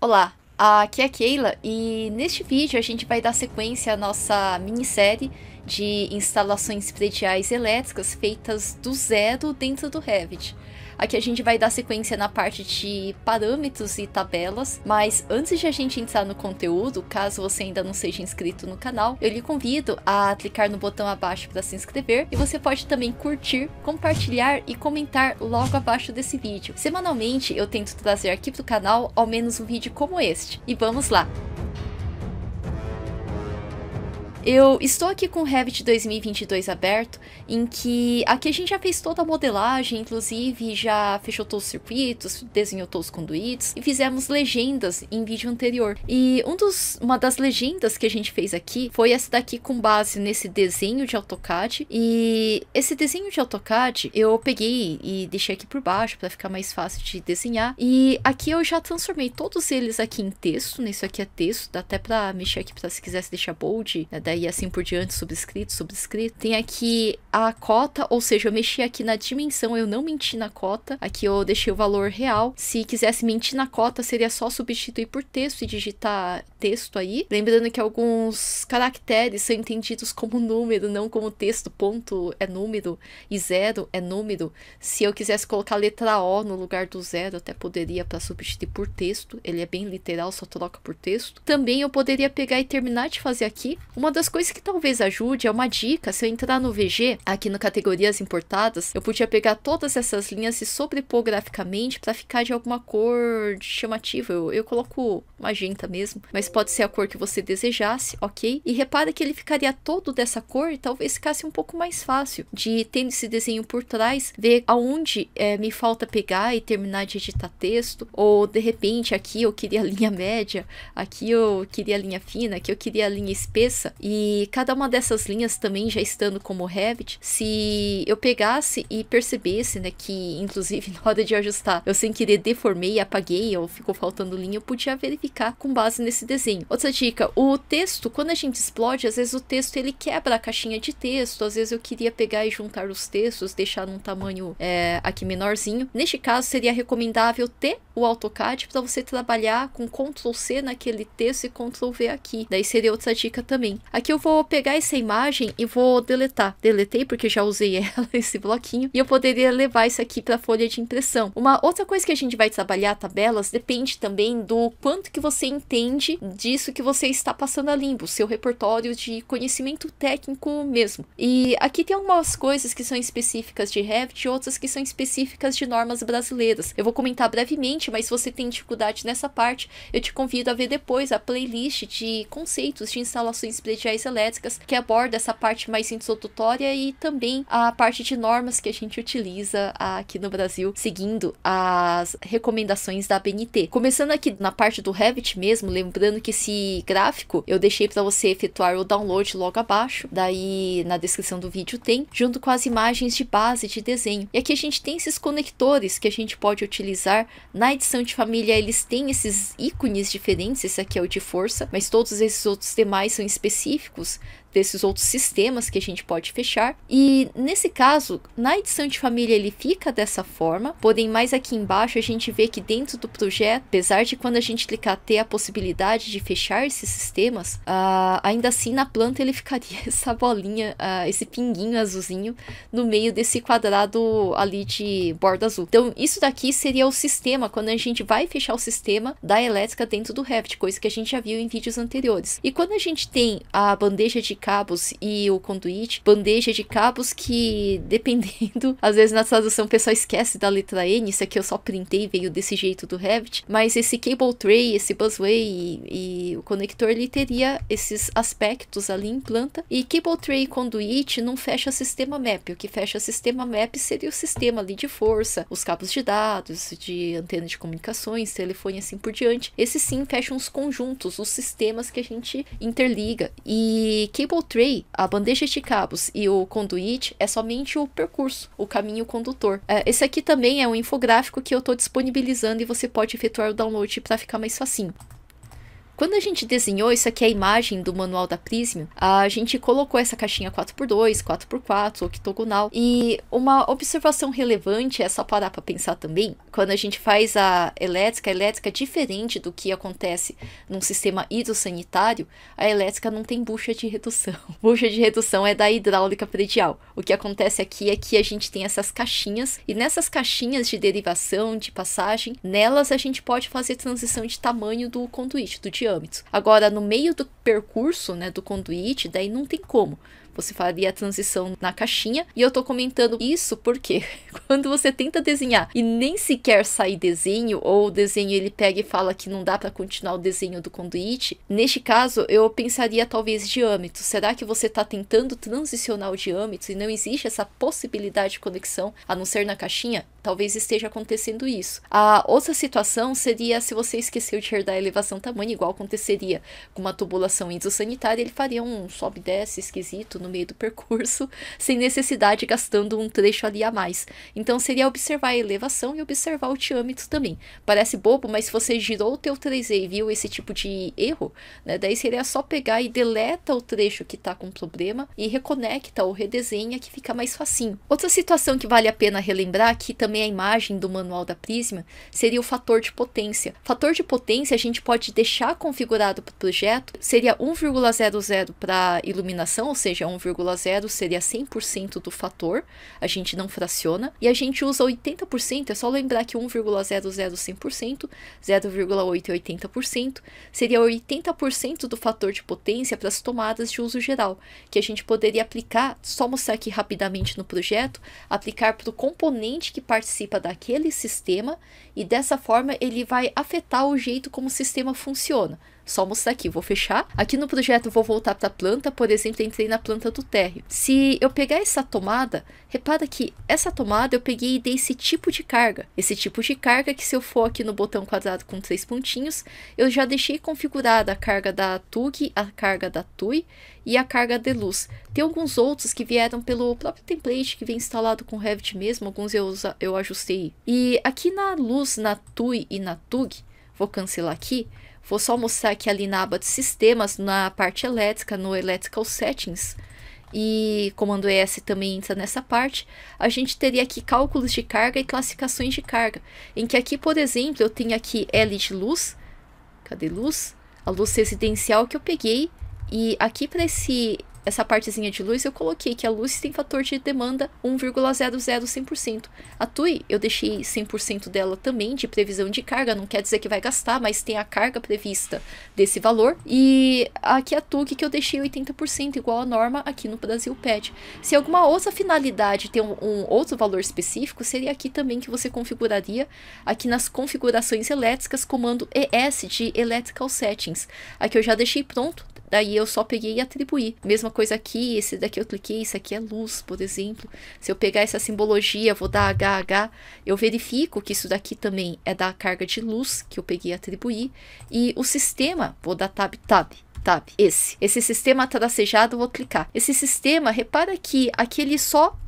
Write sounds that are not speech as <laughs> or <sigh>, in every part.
Olá, aqui é a Keila e neste vídeo a gente vai dar sequência à nossa minissérie de instalações prediais elétricas feitas do zero dentro do Revit. Aqui a gente vai dar sequência na parte de parâmetros e tabelas, mas antes de a gente entrar no conteúdo, caso você ainda não seja inscrito no canal, eu lhe convido a clicar no botão abaixo para se inscrever e você pode também curtir, compartilhar e comentar logo abaixo desse vídeo. Semanalmente eu tento trazer aqui para o canal ao menos um vídeo como este. E vamos lá! Eu estou aqui com o Revit 2022 aberto, em que aqui a gente já fez toda a modelagem, inclusive já fechou todos os circuitos, desenhou todos os conduítes e fizemos legendas em vídeo anterior. E um dos, uma das legendas que a gente fez aqui foi essa daqui com base nesse desenho de AutoCAD. E esse desenho de AutoCAD eu peguei e deixei aqui por baixo para ficar mais fácil de desenhar. E aqui eu já transformei todos eles aqui em texto, né? Isso aqui é texto, dá até para mexer aqui para se quisesse deixar bold, né? Daí e assim por diante, subscrito, subscrito. Tem aqui a cota, ou seja, eu mexi aqui na dimensão, eu não menti na cota. Aqui eu deixei o valor real. Se quisesse mentir na cota, seria só substituir por texto e digitar texto aí. Lembrando que alguns caracteres são entendidos como número, não como texto. Ponto é número e zero é número. Se eu quisesse colocar a letra O no lugar do zero, até poderia para substituir por texto. Ele é bem literal, só troca por texto. Também eu poderia pegar e terminar de fazer aqui uma das das coisas que talvez ajude é uma dica, se eu entrar no VG, aqui no categorias importadas, eu podia pegar todas essas linhas e sobrepor graficamente para ficar de alguma cor chamativa. Eu, eu coloco magenta mesmo, mas pode ser a cor que você desejasse, ok? E repara que ele ficaria todo dessa cor e talvez ficasse um pouco mais fácil de tendo esse desenho por trás, ver aonde é, me falta pegar e terminar de editar texto, ou de repente aqui eu queria a linha média, aqui eu queria a linha fina, aqui eu queria a linha espessa, e cada uma dessas linhas também já estando como Revit, se eu pegasse e percebesse, né, que inclusive <laughs> na hora de ajustar, eu sem querer deformei, apaguei ou ficou faltando linha, eu podia verificar com base nesse desenho. Outra dica, o texto, quando a gente explode, às vezes o texto ele quebra a caixinha de texto, às vezes eu queria pegar e juntar os textos, deixar num tamanho é, aqui menorzinho. Neste caso, seria recomendável ter o AutoCAD para você trabalhar com Ctrl C naquele texto e Ctrl V aqui. Daí seria outra dica também. A Aqui eu vou pegar essa imagem e vou deletar. Deletei porque já usei <laughs> ela, esse bloquinho. E eu poderia levar isso aqui para folha de impressão. Uma outra coisa que a gente vai trabalhar tabelas depende também do quanto que você entende disso que você está passando a limbo, seu repertório de conhecimento técnico mesmo. E aqui tem algumas coisas que são específicas de Revit e outras que são específicas de normas brasileiras. Eu vou comentar brevemente, mas se você tem dificuldade nessa parte, eu te convido a ver depois a playlist de conceitos de instalações prediativas elétricas, que aborda essa parte mais introdutória e também a parte de normas que a gente utiliza aqui no Brasil, seguindo as recomendações da BNT. Começando aqui na parte do Revit mesmo, lembrando que esse gráfico eu deixei para você efetuar o download logo abaixo, daí na descrição do vídeo tem, junto com as imagens de base de desenho. E aqui a gente tem esses conectores que a gente pode utilizar. Na edição de família eles têm esses ícones diferentes, esse aqui é o de força, mas todos esses outros demais são específicos específicos desses outros sistemas que a gente pode fechar. E nesse caso, na edição de família ele fica dessa forma, porém mais aqui embaixo a gente vê que dentro do projeto, apesar de quando a gente clicar ter a possibilidade de fechar esses sistemas, uh, ainda assim na planta ele ficaria <laughs> essa bolinha, uh, esse pinguinho azulzinho no meio desse quadrado ali de borda azul. Então isso daqui seria o sistema, quando a gente vai fechar o sistema da elétrica dentro do Revit, coisa que a gente já viu em vídeos anteriores. E quando a gente tem a bandeja de cabos e o conduíte, bandeja de cabos que, <laughs> dependendo, às vezes na tradução o pessoal esquece da letra N, isso aqui eu só printei e veio desse jeito do Revit, mas esse cable tray, esse busway e, e o conector, ele teria esses aspectos ali em planta, e cable tray e conduíte não fecha sistema map, o que fecha sistema map seria o sistema ali de força, os cabos de dados, de antena de comunicações, telefone assim por diante, esse sim fecha uns conjuntos, os sistemas que a gente interliga, e cable cable tray, a bandeja de cabos e o conduit é somente o percurso, o caminho condutor. É, esse aqui também é um infográfico que eu estou disponibilizando e você pode efetuar o download para ficar mais facinho. Quando a gente desenhou, isso aqui é a imagem do manual da Prism, a gente colocou essa caixinha 4x2, 4x4, octogonal. E uma observação relevante é só parar para pensar também, quando a gente faz a elétrica, a elétrica é diferente do que acontece num sistema hidrossanitário, a elétrica não tem bucha de redução. <laughs> Bucha de redução é da hidráulica predial. O que acontece aqui é que a gente tem essas caixinhas e nessas caixinhas de derivação, de passagem, nelas a gente pode fazer transição de tamanho do conduíte, do diâmetro diâmetro. Agora, no meio do percurso, né, do conduíte, daí não tem como. Você faria a transição na caixinha. E eu tô comentando isso porque <laughs> quando você tenta desenhar e nem sequer sai desenho, ou o desenho ele pega e fala que não dá para continuar o desenho do conduíte, neste caso eu pensaria talvez diâmetro. Será que você tá tentando transicionar o diâmetro e não existe essa possibilidade de conexão a não ser na caixinha? Talvez esteja acontecendo isso. A outra situação seria se você esqueceu de herdar a elevação tamanho, igual aconteceria com uma tubulação sanitária ele faria um sobe e desce esquisito no meio do percurso, <laughs> sem necessidade, gastando um trecho ali a mais. Então seria observar a elevação e observar o diâmetro também. Parece bobo, mas se você girou o teu 3D e viu esse tipo de erro, né, daí seria só pegar e deleta o trecho que está com problema e reconecta ou redesenha que fica mais facinho. Outra situação que vale a pena relembrar que também também a imagem do manual da Prisma, seria o fator de potência. Fator de potência a gente pode deixar configurado para o projeto, seria 1,00 para iluminação, ou seja, 1,0 seria 100% do fator, a gente não fraciona, e a gente usa 80%, é só lembrar que 1,00 100%, 0,8 80%, seria 80% do fator de potência para as tomadas de uso geral, que a gente poderia aplicar, só mostrar aqui rapidamente no projeto, aplicar para o componente que participa daquele sistema e dessa forma ele vai afetar o jeito como o sistema funciona só mostrar aqui, vou fechar. Aqui no projeto vou voltar para a planta, por exemplo, entrei na planta do térreo. Se eu pegar essa tomada, repara que essa tomada eu peguei e dei esse tipo de carga. Esse tipo de carga que se eu for aqui no botão quadrado com três pontinhos, eu já deixei configurada a carga da TUG, a carga da TUI e a carga de luz. Tem alguns outros que vieram pelo próprio template que vem instalado com Revit mesmo, alguns eu, eu ajustei. E aqui na luz, na TUI e na TUG, vou cancelar aqui, Vou só mostrar aqui ali na aba de sistemas, na parte elétrica, no Electrical Settings, e comando ES também entra nessa parte, a gente teria aqui cálculos de carga e classificações de carga, em que aqui, por exemplo, eu tenho aqui L de luz, cadê luz? A luz residencial que eu peguei, e aqui para esse essa partezinha de luz, eu coloquei que a luz tem fator de demanda 1,00100%. A TUI, eu deixei 100% dela também de previsão de carga, não quer dizer que vai gastar, mas tem a carga prevista desse valor. E aqui a TUG, que eu deixei 80%, igual a norma aqui no Brasil Pet. Se alguma outra finalidade tem um, um outro valor específico, seria aqui também que você configuraria, aqui nas configurações elétricas, comando ES de Electrical Settings. Aqui eu já deixei pronto, Daí eu só peguei e atribuí. Mesma coisa aqui, esse daqui eu cliquei, isso aqui é luz, por exemplo. Se eu pegar essa simbologia, vou dar HH, eu verifico que isso daqui também é da carga de luz que eu peguei e atribuí. E o sistema, vou dar tab, tab, tab, esse. Esse sistema tracejado, tá vou clicar. Esse sistema, repara que aqui ele só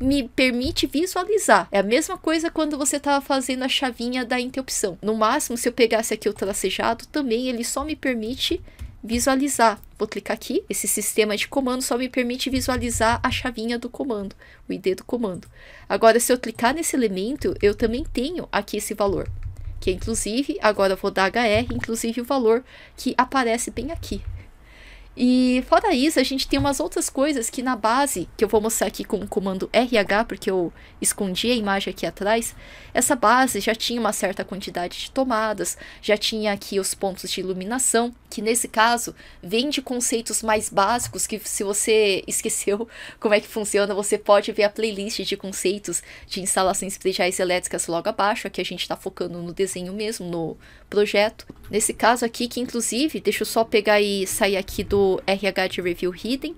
me permite visualizar. É a mesma coisa quando você estava tá fazendo a chavinha da interrupção. No máximo, se eu pegasse aqui o tracejado, também ele só me permite visualizar. Vou clicar aqui, esse sistema de comando só me permite visualizar a chavinha do comando, o ID do comando. Agora, se eu clicar nesse elemento, eu também tenho aqui esse valor, que é inclusive, agora vou dar HR, inclusive o valor que aparece bem aqui, e fora isso, a gente tem umas outras coisas que na base, que eu vou mostrar aqui com o comando RH, porque eu escondi a imagem aqui atrás, essa base já tinha uma certa quantidade de tomadas, já tinha aqui os pontos de iluminação, que nesse caso vem de conceitos mais básicos, que se você <laughs> esqueceu como é que funciona, você pode ver a playlist de conceitos de instalações prediais elétricas logo abaixo, aqui a gente está focando no desenho mesmo, no projeto. Nesse caso aqui, que inclusive, deixa eu só pegar e sair aqui do do RH de Review Hidden.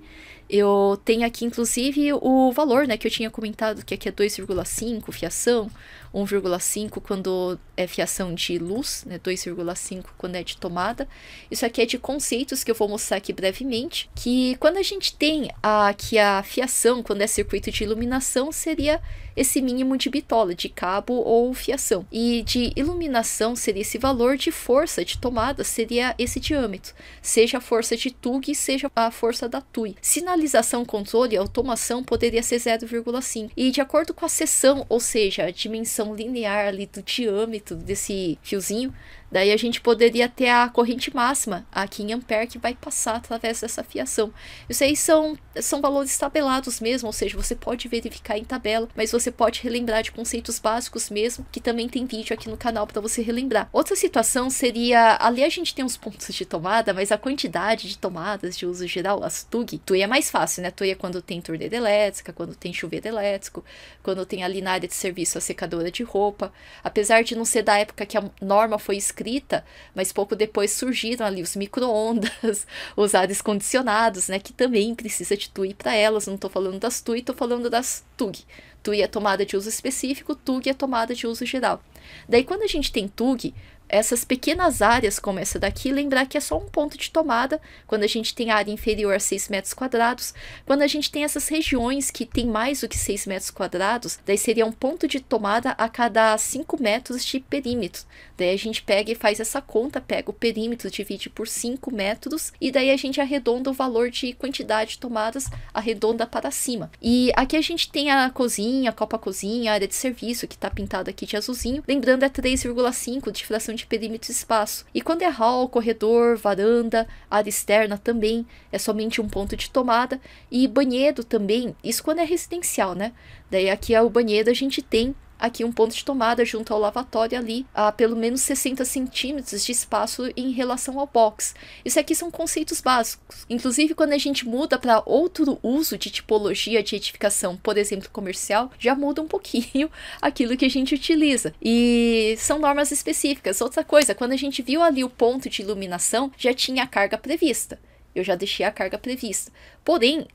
Eu tenho aqui, inclusive, o valor, né, que eu tinha comentado, que aqui é 2,5, fiação. 1,5 quando é fiação de luz, né, 2,5 quando é de tomada. Isso aqui é de conceitos que eu vou mostrar aqui brevemente, que quando a gente tem a, que a fiação, quando é circuito de iluminação, seria esse mínimo de bitola, de cabo ou fiação. E de iluminação seria esse valor de força de tomada, seria esse diâmetro, seja a força de TUG, seja a força da TUI. Sinalização, controle automação poderia ser 0,5. E de acordo com a seção, ou seja, a dimensão linear ali do diâmetro desse fiozinho, daí a gente poderia ter a corrente máxima aqui em ampere que vai passar através dessa fiação. Isso aí são, são valores tabelados mesmo, ou seja, você pode verificar em tabela, mas você pode relembrar de conceitos básicos mesmo, que também tem vídeo aqui no canal para você relembrar. Outra situação seria, ali a gente tem os pontos de tomada, mas a quantidade de tomadas de uso geral, as TUG, TUI é mais fácil, né? TUI é quando tem torneira elétrica, quando tem chuveiro elétrico, quando tem ali na área de serviço a secadora de roupa. Apesar de não ser da época que a norma foi escrita, mas pouco depois surgiram ali os micro-ondas, <laughs> os ares condicionados, né? Que também precisa de TUI para elas. Não estou falando das TUI, estou falando das TUG. TUI é tomada de uso específico, TUG é tomada de uso geral. Daí, quando a gente tem TUG, essas pequenas áreas como essa daqui, lembrar que é só um ponto de tomada quando a gente tem área inferior a 6 metros quadrados. Quando a gente tem essas regiões que tem mais do que 6 metros quadrados, daí seria um ponto de tomada a cada 5 metros de perímetro. Daí a gente pega e faz essa conta, pega o perímetro, divide por 5 metros e daí a gente arredonda o valor de quantidade de tomadas, arredonda para cima. E aqui a gente tem a cozinha, a copa cozinha, a área de serviço que está pintada aqui de azulzinho. Lembrando, é 3,5 de fração de perímetro e espaço. E quando é hall, corredor, varanda, área externa também é somente um ponto de tomada. E banheiro também, isso quando é residencial, né? Daí aqui é o banheiro, a gente tem aqui um ponto de tomada junto ao lavatório ali, a pelo menos 60 centímetros de espaço em relação ao box. Isso aqui são conceitos básicos. Inclusive, quando a gente muda para outro uso de tipologia de edificação, por exemplo, comercial, já muda um pouquinho <laughs> aquilo que a gente utiliza. E são normas específicas. Outra coisa, quando a gente viu ali o ponto de iluminação, já tinha a carga prevista. Eu já deixei a carga prevista. Porém,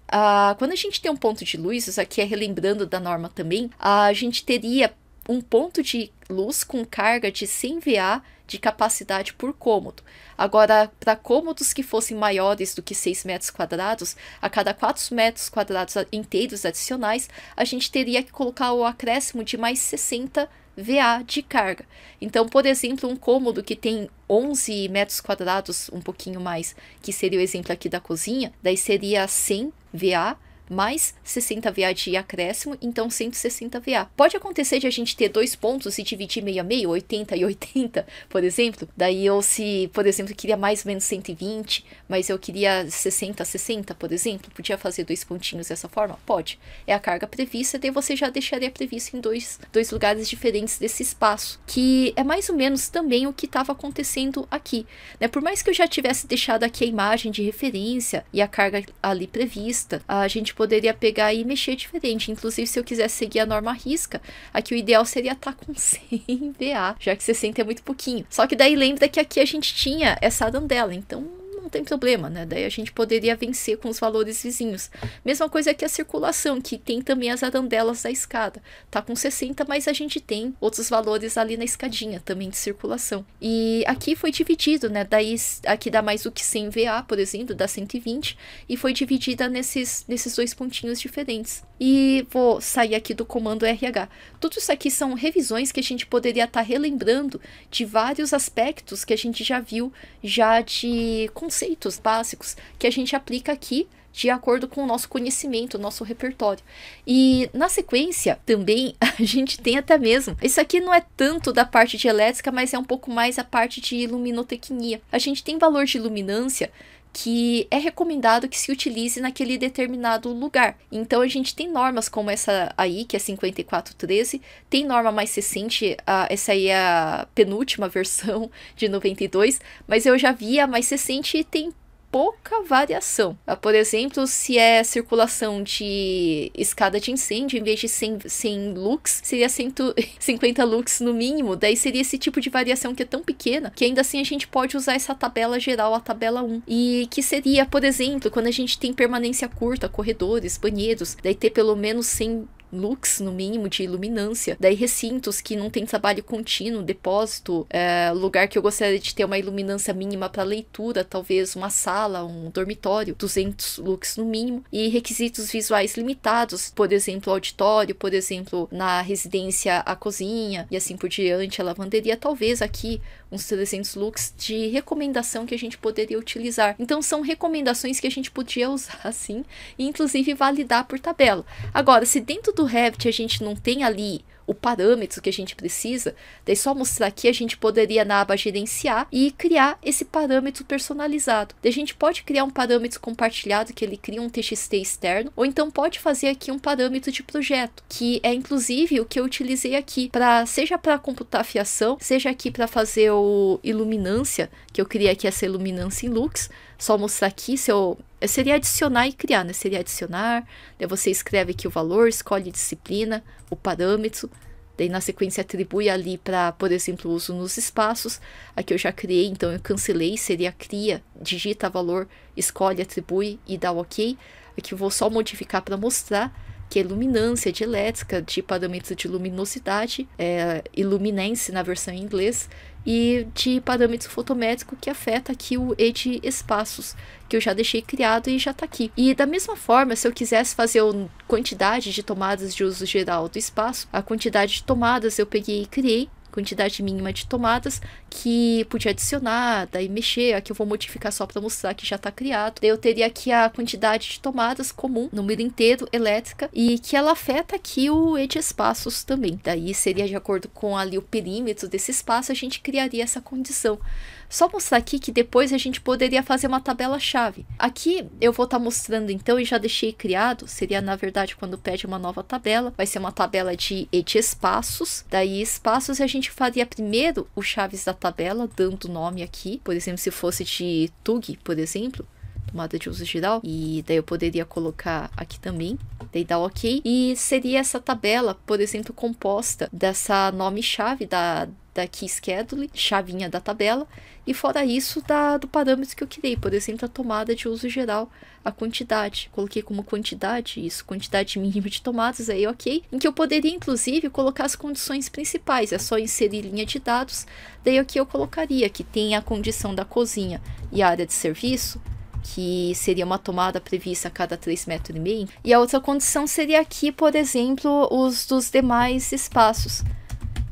quando a gente tem um ponto de luz, isso aqui é relembrando da norma também, a gente teria um ponto de luz com carga de 100 VA de capacidade por cômodo. Agora, para cômodos que fossem maiores do que 6 metros quadrados, a cada 4 metros quadrados inteiros adicionais, a gente teria que colocar o acréscimo de mais 60 VA VA de carga. Então, por exemplo, um cômodo que tem 11 metros quadrados, um pouquinho mais, que seria o exemplo aqui da cozinha, daí seria 100 VA mais 60 VA de acréscimo, então 160 VA. Pode acontecer de a gente ter dois pontos e dividir meio a meio, 80 e 80, por exemplo. Daí eu se, por exemplo, queria mais ou menos 120, mas eu queria 60 60, por exemplo, podia fazer dois pontinhos dessa forma? Pode. É a carga prevista, daí você já deixaria previsto em dois, dois lugares diferentes desse espaço, que é mais ou menos também o que estava acontecendo aqui. Né? Por mais que eu já tivesse deixado aqui a imagem de referência e a carga ali prevista, a gente poderia pegar e mexer diferente. Inclusive, se eu quisesse seguir a norma risca, aqui o ideal seria estar tá com 100 <laughs> VA, já que 60 é muito pouquinho. Só que daí lembra que aqui a gente tinha essa dela então tem problema, né? Daí a gente poderia vencer com os valores vizinhos. Mesma coisa que a circulação, que tem também as arandelas da escada. Tá com 60, mas a gente tem outros valores ali na escadinha também de circulação. E aqui foi dividido, né? Daí aqui dá mais do que 100 VA, por exemplo, dá 120, e foi dividida nesses, nesses dois pontinhos diferentes e vou sair aqui do comando RH. Tudo isso aqui são revisões que a gente poderia estar tá relembrando de vários aspectos que a gente já viu, já de conceitos básicos que a gente aplica aqui de acordo com o nosso conhecimento, nosso repertório. E na sequência, também <laughs> a gente tem até mesmo. Isso aqui não é tanto da parte de elétrica, mas é um pouco mais a parte de iluminotecnia. A gente tem valor de luminância que é recomendado que se utilize naquele determinado lugar. Então a gente tem normas como essa aí, que é 5413, tem norma mais recente, a, essa aí é a penúltima <laughs> versão de 92, mas eu já vi a mais recente e tem pouca variação. Ah, por exemplo, se é circulação de escada de incêndio, em vez de 100, 100 lux, seria 150 <laughs> lux no mínimo. Daí seria esse tipo de variação que é tão pequena que ainda assim a gente pode usar essa tabela geral, a tabela 1. E que seria, por exemplo, quando a gente tem permanência curta, corredores, banheiros, daí ter pelo menos 100 lux, no mínimo, de iluminância. Daí recintos que não tem trabalho contínuo, depósito, é, lugar que eu gostaria de ter uma iluminância mínima para leitura, talvez uma sala, um dormitório, 200 lux no mínimo, e requisitos visuais limitados, por exemplo, auditório, por exemplo, na residência a cozinha e assim por diante, a lavanderia, talvez aqui uns 300 lux de recomendação que a gente poderia utilizar. Então são recomendações que a gente podia <laughs> usar assim, e inclusive validar por tabela. Agora, se dentro do o Revit a gente não tem ali o parâmetro que a gente precisa, daí só mostrar aqui a gente poderia na aba gerenciar e criar esse parâmetro personalizado. Daí a gente pode criar um parâmetro compartilhado que ele cria um TXT externo, ou então pode fazer aqui um parâmetro de projeto, que é inclusive o que eu utilizei aqui para seja para computar a fiação, seja aqui para fazer o iluminância, que eu criei aqui essa iluminância em Lux, só mostrar aqui, se eu, seria adicionar e criar, né? Seria adicionar, daí você escreve aqui o valor, escolhe disciplina, o parâmetro, daí na sequência atribui ali para, por exemplo, uso nos espaços. Aqui eu já criei, então eu cancelei, seria cria, digita valor, escolhe, atribui e dá o OK. Aqui eu vou só modificar para mostrar que é luminância de elétrica, de parâmetro de luminosidade, é, iluminense na versão em inglês, e de parâmetros fotométricos que afeta aqui o edge espaços, que eu já deixei criado e já está aqui. E da mesma forma, se eu quisesse fazer a quantidade de tomadas de uso geral do espaço, a quantidade de tomadas eu peguei e criei quantidade mínima de tomadas que podia adicionar, daí mexer, aqui eu vou modificar só para mostrar que já está criado. Daí eu teria aqui a quantidade de tomadas comum, número inteiro, elétrica, e que ela afeta aqui o edge espaços também. Daí seria de acordo com ali o perímetro desse espaço, a gente criaria essa condição só mostrar aqui que depois a gente poderia fazer uma tabela-chave. Aqui eu vou estar tá mostrando então e já deixei criado, seria na verdade quando pede uma nova tabela, vai ser uma tabela de, et espaços, daí espaços a gente faria primeiro o chaves da tabela, dando nome aqui, por exemplo, se fosse de TUG, por exemplo, tomada de uso geral, e daí eu poderia colocar aqui também, daí dá ok, e seria essa tabela, por exemplo, composta dessa nome-chave da, da key schedule, chavinha da tabela, e fora isso, da, do parâmetro que eu criei, por exemplo, a tomada de uso geral, a quantidade. Coloquei como quantidade isso, quantidade mínima de tomadas, aí ok. Em que eu poderia, inclusive, colocar as condições principais, é só inserir linha de dados, daí aqui eu colocaria que tem a condição da cozinha e a área de serviço, que seria uma tomada prevista a cada 3,5 metros. E a outra condição seria aqui, por exemplo, os dos demais espaços.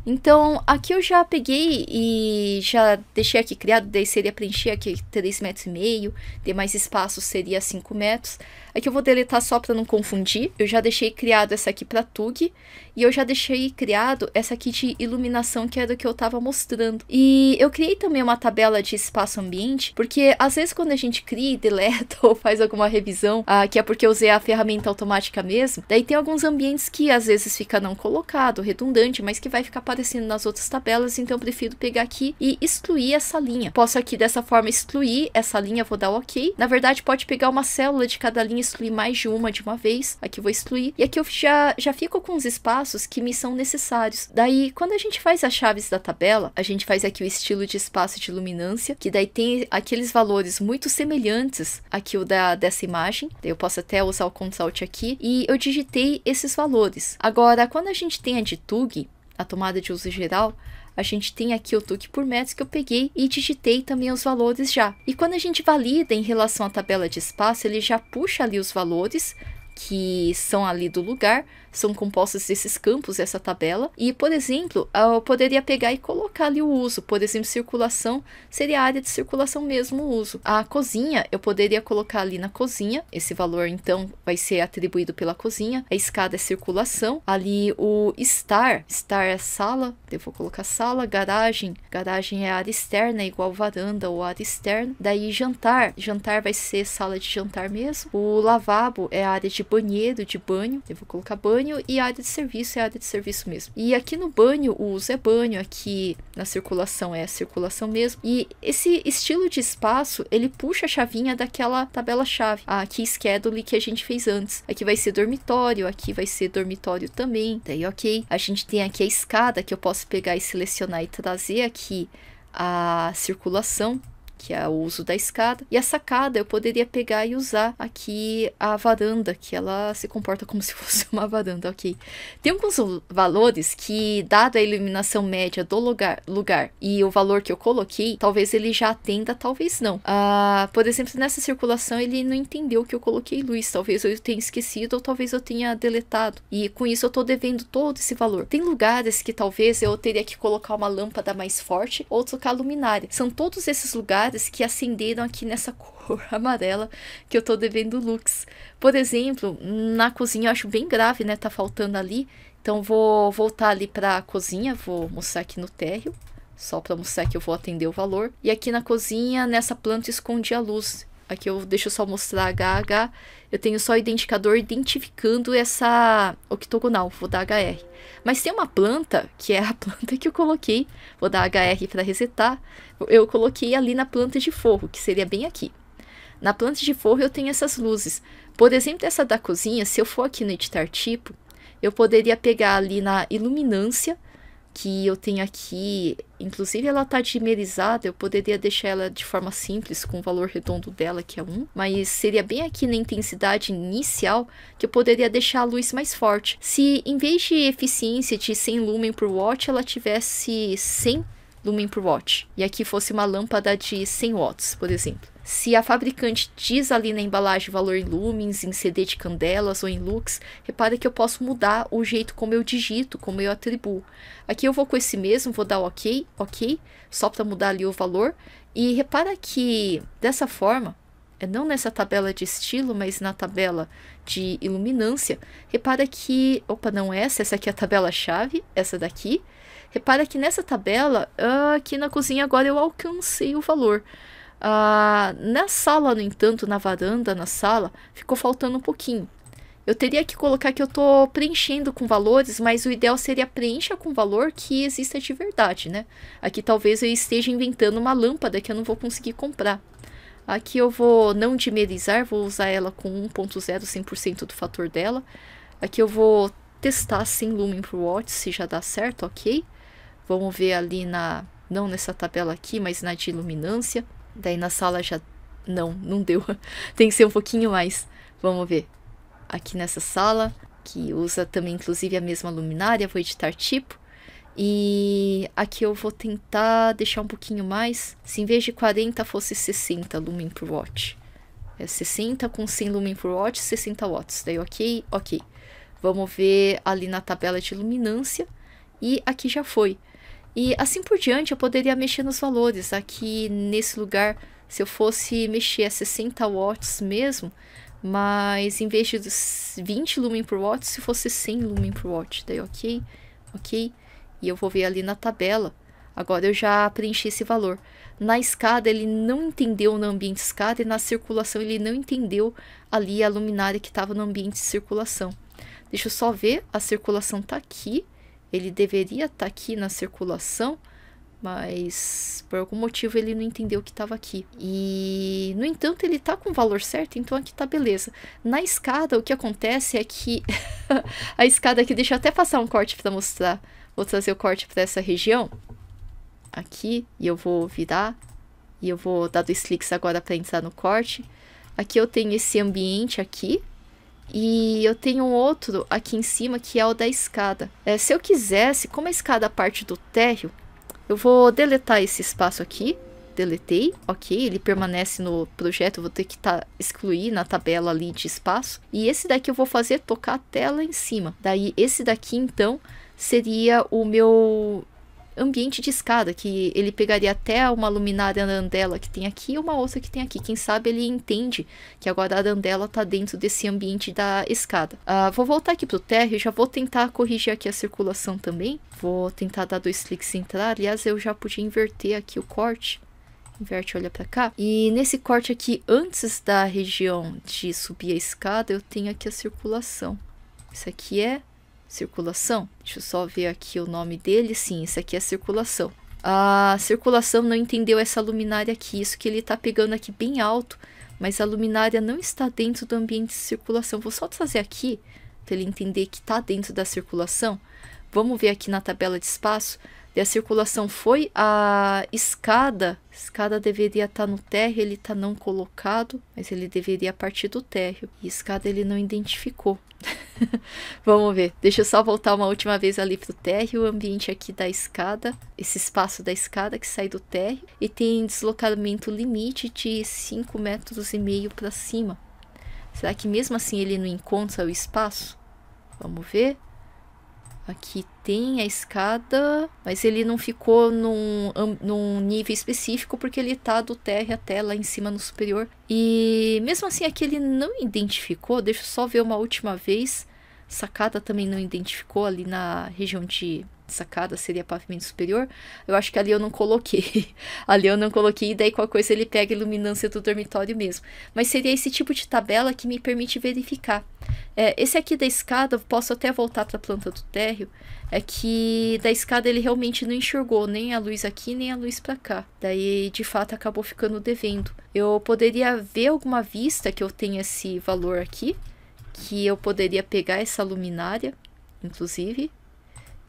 Então, aqui eu já peguei e já deixei aqui criado, daí seria preencher aqui 3,5 metros e meio, mais espaço seria 5 metros. Aqui é eu vou deletar só para não confundir. Eu já deixei criado essa aqui para Tug. E eu já deixei criado essa aqui de iluminação, que era é o que eu estava mostrando. E eu criei também uma tabela de espaço ambiente, porque às vezes quando a gente cria, deleta <laughs> ou faz alguma revisão, ah, que é porque eu usei a ferramenta automática mesmo, daí tem alguns ambientes que às vezes fica não colocado, redundante, mas que vai ficar aparecendo nas outras tabelas, então eu prefiro pegar aqui e excluir essa linha. Posso aqui dessa forma excluir essa linha, vou dar o ok. Na verdade, pode pegar uma célula de cada linha excluir mais de uma de uma vez. Aqui vou excluir. E aqui eu já, já fico com os espaços que me são necessários. Daí, quando a gente faz as chaves da tabela, a gente faz aqui o estilo de espaço de luminância, que daí tem aqueles valores muito semelhantes aqui o da dessa imagem. Eu posso até usar o consult aqui. E eu digitei esses valores. Agora, quando a gente tem a de TUG, a tomada de uso geral, a gente tem aqui o TUC por metros que eu peguei e digitei também os valores já. E quando a gente valida em relação à tabela de espaço, ele já puxa ali os valores que são ali do lugar são compostas desses campos, essa tabela. E, por exemplo, ah, eu poderia pegar e colocar ali o uso. Por exemplo, circulação seria a área de circulação mesmo o uso. A cozinha, eu poderia colocar ali na cozinha. Esse valor, então, vai ser atribuído pela cozinha. A escada é circulação. Ali o estar, estar é sala. Eu vou colocar sala. Garagem, garagem é área externa, é igual varanda ou área externa. Daí jantar, jantar vai ser sala de jantar mesmo. O lavabo é área de banheiro, de banho. Eu vou colocar banho banho e área de serviço é área de serviço mesmo. E aqui no banho, o uso é banho, aqui na circulação é circulação mesmo. E esse estilo de espaço, ele puxa a chavinha daquela tabela-chave, aqui schedule que a gente fez antes. Aqui vai ser dormitório, aqui vai ser dormitório também, daí ok. A gente tem aqui a escada que eu posso pegar e selecionar e trazer aqui a circulação que é o uso da escada. E a sacada eu poderia pegar e usar aqui a varanda, que ela se comporta como <laughs> se fosse uma varanda, ok. Tem alguns valores que, dada a iluminação média do lugar, lugar e o valor que eu coloquei, talvez ele já atenda, talvez não. Ah, por exemplo, nessa circulação ele não entendeu que eu coloquei luz, talvez eu tenha esquecido ou talvez eu tenha deletado. E com isso eu tô devendo todo esse valor. Tem lugares que talvez eu teria que colocar uma lâmpada mais forte ou trocar luminária. São todos esses lugares que acenderam aqui nessa <laughs> cor amarela que eu tô devendo looks. Por exemplo, na cozinha eu acho bem grave, né? Tá faltando ali. Então vou voltar ali para a cozinha, vou mostrar aqui no térreo, só para mostrar que eu vou atender o valor. E aqui na cozinha, nessa planta esconde a luz. Aqui eu deixo só mostrar HH. Eu tenho só identificador identificando essa octogonal. Vou dar HR. Mas tem uma planta, que é a <laughs> planta que eu coloquei. Vou dar HR para resetar. Eu coloquei ali na planta de forro, que seria bem aqui. Na planta de forro eu tenho essas luzes. Por exemplo, essa da cozinha, se eu for aqui no editar tipo, eu poderia pegar ali na iluminância que eu tenho aqui, inclusive ela tá dimerizada, eu poderia deixar ela de forma simples, com o valor redondo dela, que é 1, mas seria bem aqui na intensidade inicial que eu poderia deixar a luz mais forte. Se em vez de eficiência de 100 lumen por watt, ela tivesse 100 lumen por watt, e aqui fosse uma lâmpada de 100 watts, por exemplo. Se a fabricante diz ali na embalagem valor em lumens, em CD de candelas ou em lux, repare que eu posso mudar o jeito como eu digito, como eu atribuo. Aqui eu vou com esse mesmo, vou dar OK, OK, só para mudar ali o valor. E repara que dessa forma, é não nessa tabela de estilo, mas na tabela de iluminância, repara que, opa, não é essa, essa aqui é a tabela chave, essa daqui. Repara que nessa tabela, ah, aqui na cozinha agora eu alcancei o valor. Ah, na sala, no entanto, na varanda, na sala, ficou faltando um pouquinho. Eu teria que colocar que eu estou preenchendo com valores, mas o ideal seria preencha com valor que exista de verdade, né? Aqui talvez eu esteja inventando uma lâmpada que eu não vou conseguir comprar. Aqui eu vou não dimerizar, vou usar ela com 1.0, 100% do fator dela. Aqui eu vou testar sem lumen por watt, se já dá certo, ok. Vamos ver ali na, não nessa tabela aqui, mas na de iluminância. Daí na sala já. Não, não deu. <laughs> Tem que ser um pouquinho mais. Vamos ver. Aqui nessa sala, que usa também, inclusive, a mesma luminária, vou editar tipo. E aqui eu vou tentar deixar um pouquinho mais. Se em vez de 40 fosse 60 lumen por watt. É 60 com 100 lumen por watt, 60 watts. Daí ok, ok. Vamos ver ali na tabela de luminância. E aqui já foi. E assim por diante, eu poderia mexer nos valores. Aqui nesse lugar, se eu fosse mexer a 60 watts mesmo, mas em vez de 20 lumen por watt, se fosse 100 lumen por watt. Daí ok, ok. E eu vou ver ali na tabela. Agora eu já preenchi esse valor. Na escada ele não entendeu no ambiente escada e na circulação ele não entendeu ali a luminária que estava no ambiente de circulação. Deixa eu só ver, a circulação está aqui. Ele deveria estar tá aqui na circulação, mas por algum motivo ele não entendeu que estava aqui. E no entanto ele está com o valor certo, então aqui está beleza. Na escada o que acontece é que <laughs> a escada aqui deixa eu até passar um corte para mostrar. Vou trazer o corte para essa região aqui e eu vou virar e eu vou dar dois cliques agora para entrar no corte. Aqui eu tenho esse ambiente aqui e eu tenho um outro aqui em cima que é o da escada. É, se eu quisesse, como a escada parte do térreo, eu vou deletar esse espaço aqui. Deletei, ok, ele permanece no projeto, vou ter que tá, excluir na tabela ali de espaço. E esse daqui eu vou fazer tocar a tela em cima. Daí esse daqui então seria o meu ambiente de escada, que ele pegaria até uma luminária arandela que tem aqui e uma outra que tem aqui. Quem sabe ele entende que agora a arandela está dentro desse ambiente da escada. Uh, vou voltar aqui pro térreo, já vou tentar corrigir aqui a circulação também. Vou tentar dar dois cliques e entrar. Aliás, eu já podia inverter aqui o corte. Inverte, olha para cá. E nesse corte aqui, antes da região de subir a escada, eu tenho aqui a circulação. Isso aqui é circulação. Deixa eu só ver aqui o nome dele. Sim, isso aqui é circulação. A circulação não entendeu essa luminária aqui, isso que ele está pegando aqui bem alto, mas a luminária não está dentro do ambiente de circulação. Vou só trazer aqui para ele entender que está dentro da circulação. Vamos ver aqui na tabela de espaço. E a circulação foi a escada. escada deveria estar tá no térreo, ele está não colocado, mas ele deveria partir do térreo. E escada ele não identificou. <laughs> Vamos ver. Deixa eu só voltar uma última vez ali pro térreo, o ambiente aqui da escada, esse espaço da escada que sai do térreo e tem deslocamento limite de 5 metros e meio para cima. Será que mesmo assim ele não encontra o espaço? Vamos ver. Aqui tem a escada, mas ele não ficou num, num nível específico porque ele tá do térreo até lá em cima no superior. E mesmo assim aqui ele não identificou, deixa eu só ver uma última vez. Sacada também não identificou ali na região de sacada seria pavimento superior. Eu acho que ali eu não coloquei. <laughs> ali eu não coloquei, e daí a coisa ele pega a iluminância do dormitório mesmo. Mas seria esse tipo de tabela que me permite verificar. É, esse aqui da escada, eu posso até voltar para a planta do térreo, é que da escada ele realmente não enxergou nem a luz aqui, nem a luz para cá. Daí, de fato, acabou ficando devendo. Eu poderia ver alguma vista que eu tenha esse valor aqui, que eu poderia pegar essa luminária, inclusive,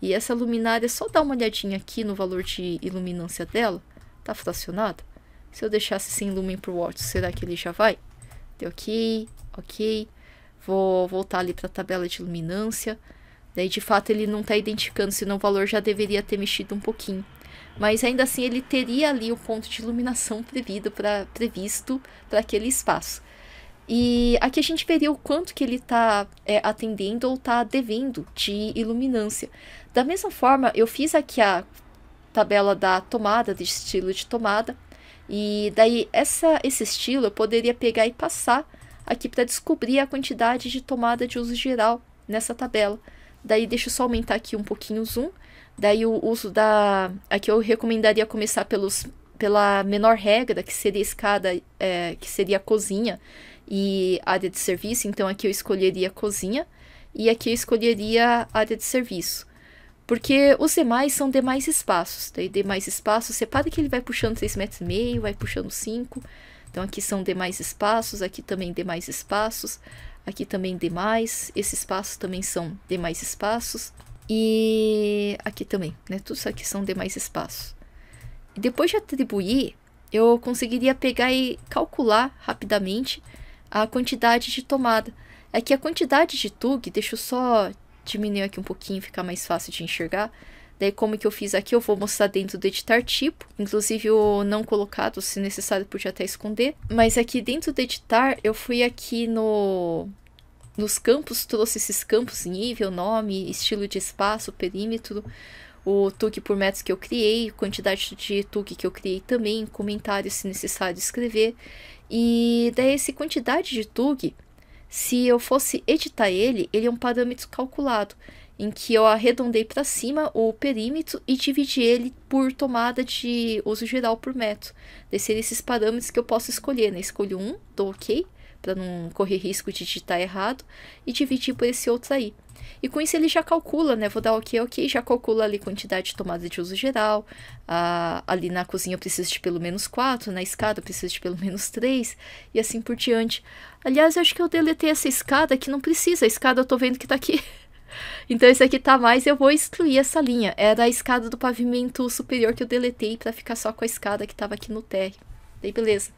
e essa luminária, só dá uma olhadinha aqui no valor de iluminância dela. Tá fracionada? Se eu deixasse sem lumen pro watts, será que ele já vai? Deu ok, ok. Vou voltar ali para a tabela de iluminância. Daí, de fato, ele não está identificando, senão o valor já deveria ter mexido um pouquinho. Mas, ainda assim, ele teria ali o ponto de iluminação previsto para aquele espaço. E aqui a gente veria o quanto que ele está é, atendendo ou está devendo de iluminância. Da mesma forma, eu fiz aqui a tabela da tomada, de estilo de tomada, e daí essa, esse estilo eu poderia pegar e passar aqui para descobrir a quantidade de tomada de uso geral nessa tabela. Daí deixa eu só aumentar aqui um pouquinho o zoom. Daí o uso da... Aqui eu recomendaria começar pelos, pela menor regra, que seria a escada, é, que seria a cozinha e área de serviço. Então aqui eu escolheria cozinha e aqui eu escolheria área de serviço. Porque os demais são demais espaços. Daí, demais espaços, separa que ele vai puxando 6,5 metros, e meio, vai puxando 5. Então, aqui são demais espaços, aqui também demais espaços, aqui também demais. Esses espaços também são demais espaços. E aqui também, né? Tudo isso aqui são demais espaços. E depois de atribuir, eu conseguiria pegar e calcular rapidamente a quantidade de tomada. É que a quantidade de TUG, deixa eu só diminuir aqui um pouquinho, ficar mais fácil de enxergar. Daí, como que eu fiz aqui, eu vou mostrar dentro do editar tipo. Inclusive, o não colocado, se necessário, podia até esconder. Mas aqui dentro do editar, eu fui aqui no... Nos campos, trouxe esses campos, nível, nome, estilo de espaço, perímetro, o TUC por metros que eu criei, quantidade de TUC que eu criei também, comentários se necessário escrever. E daí essa quantidade de TUG se eu fosse editar ele, ele é um parâmetro calculado, em que eu arredondei para cima o perímetro e dividi ele por tomada de uso geral por metro. Descer esses parâmetros que eu posso escolher, né? Escolho um, dou OK, para não correr risco de digitar errado, e dividi por esse outro aí. E com isso ele já calcula, né? Vou dar ok, ok, já calcula ali quantidade de tomada de uso geral. Ah, ali na cozinha eu preciso de pelo menos 4, na escada eu preciso de pelo menos 3 e assim por diante. Aliás, eu acho que eu deletei essa escada que não precisa, a escada eu tô vendo que tá aqui. <laughs> Então esse aqui tá mais, eu vou excluir essa linha. Era a escada do pavimento superior que eu deletei para ficar só com a escada que tava aqui no térreo. Daí beleza.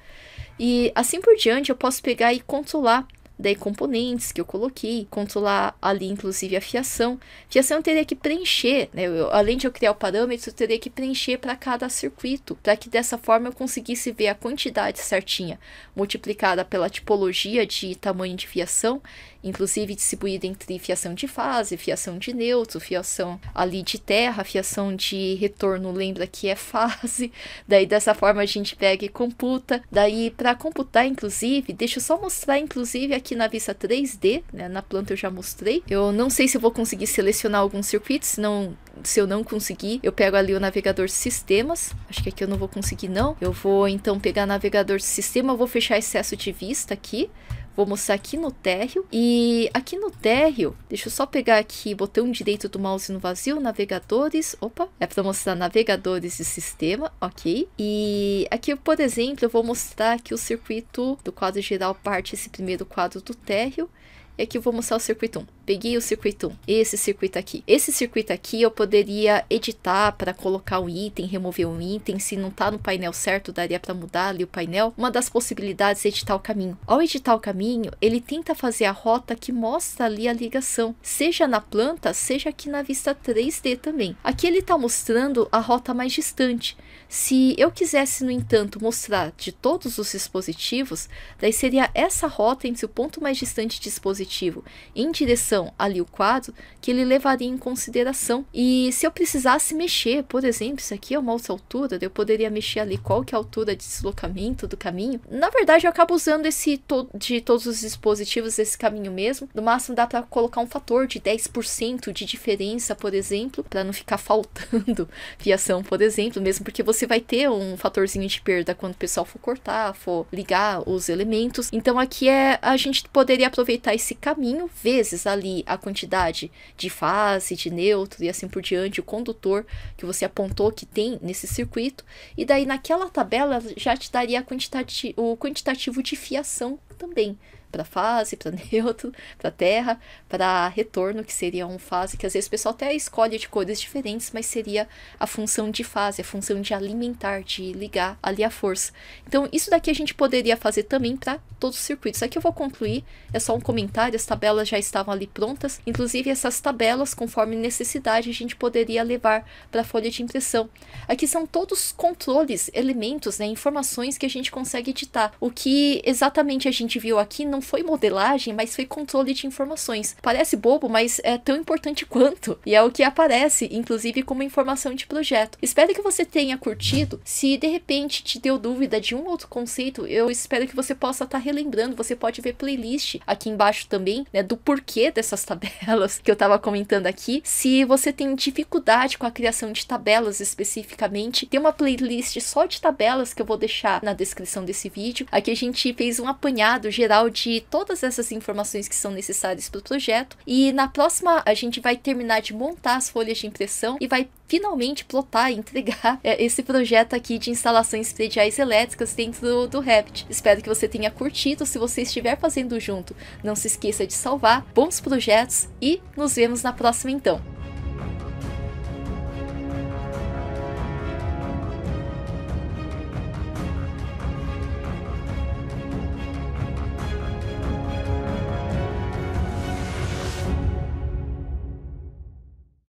E assim por diante eu posso pegar e controlar daí componentes que eu coloquei, controlar ali inclusive a fiação. Fiação eu teria que preencher, né? Eu, além de eu criar o parâmetro, eu teria que preencher para cada circuito, para que dessa forma eu conseguisse ver a quantidade certinha multiplicada pela tipologia de tamanho de fiação inclusive distribuída entre fiação de fase, fiação de neutro, fiação ali de terra, fiação de retorno, lembra que é fase. <laughs> Daí dessa forma a gente pega e computa. Daí para computar, inclusive, deixa eu só mostrar, inclusive, aqui na vista 3D, né? Na planta eu já mostrei. Eu não sei se vou conseguir selecionar alguns circuitos, se não se eu não conseguir, eu pego ali o navegador sistemas. Acho que aqui eu não vou conseguir não. Eu vou então pegar navegador sistema, vou fechar excesso de vista aqui. Vou mostrar aqui no térreo. E aqui no térreo, deixa eu só pegar aqui botão direito do mouse no vazio, navegadores. Opa, é para mostrar navegadores de sistema, ok. E aqui, por exemplo, eu vou mostrar aqui o circuito do quadro geral parte esse primeiro quadro do térreo. E aqui eu vou mostrar o circuito 1 peguei o circuito 1, esse circuito aqui. Esse circuito aqui eu poderia editar para colocar um item, remover um item, se não tá no painel certo, daria para mudar ali o painel. Uma das possibilidades é editar o caminho. Ao editar o caminho, ele tenta fazer a rota que mostra ali a ligação, seja na planta, seja aqui na vista 3D também. Aqui ele tá mostrando a rota mais distante. Se eu quisesse, no entanto, mostrar de todos os dispositivos, daí seria essa rota entre o ponto mais distante dispositivo em direção ali o quadro que ele levaria em consideração. E se eu precisasse mexer, por exemplo, isso aqui é uma outra altura, eu poderia mexer ali qual que é a altura de deslocamento do caminho. Na verdade, eu acabo usando esse to de todos os dispositivos desse caminho mesmo. No máximo dá para colocar um fator de 10% de diferença, por exemplo, para não ficar faltando <laughs> fiação, por exemplo, mesmo porque você vai ter um fatorzinho de perda quando o pessoal for cortar, for ligar os elementos. Então aqui é a gente poderia aproveitar esse caminho vezes ali ali a quantidade de fase, de neutro e assim por diante, o condutor que você apontou que tem nesse circuito, e daí naquela tabela já te daria a o quantitativo de fiação também para fase, para <laughs> neutro, para terra, para retorno, que seria um fase que às vezes o pessoal até escolhe de cores diferentes, mas seria a função de fase, a função de alimentar, de ligar ali a força. Então, isso daqui a gente poderia fazer também para todos os circuitos. Aqui eu vou concluir, é só um comentário, as tabelas já estavam ali prontas, inclusive essas tabelas, conforme necessidade, a gente poderia levar para a folha de impressão. Aqui são todos controles, elementos, né, informações que a gente consegue editar. O que exatamente a gente viu aqui não foi modelagem, mas foi controle de informações. Parece bobo, mas é tão importante quanto. E é o que aparece, inclusive, como informação de projeto. Espero que você tenha curtido. Se de repente te deu dúvida de um outro conceito, eu espero que você possa estar tá relembrando. Você pode ver playlist aqui embaixo também, né? Do porquê dessas tabelas <laughs> que eu estava comentando aqui. Se você tem dificuldade com a criação de tabelas especificamente, tem uma playlist só de tabelas que eu vou deixar na descrição desse vídeo. Aqui a gente fez um apanhado geral de discutir todas essas informações que são necessárias para o projeto. E na próxima a gente vai terminar de montar as folhas de impressão e vai finalmente plotar e entregar <laughs> é, esse projeto aqui de instalações prediais elétricas dentro do, do Revit. Espero que você tenha curtido. Se você estiver fazendo junto, não se esqueça de salvar. Bons projetos e nos vemos na próxima então.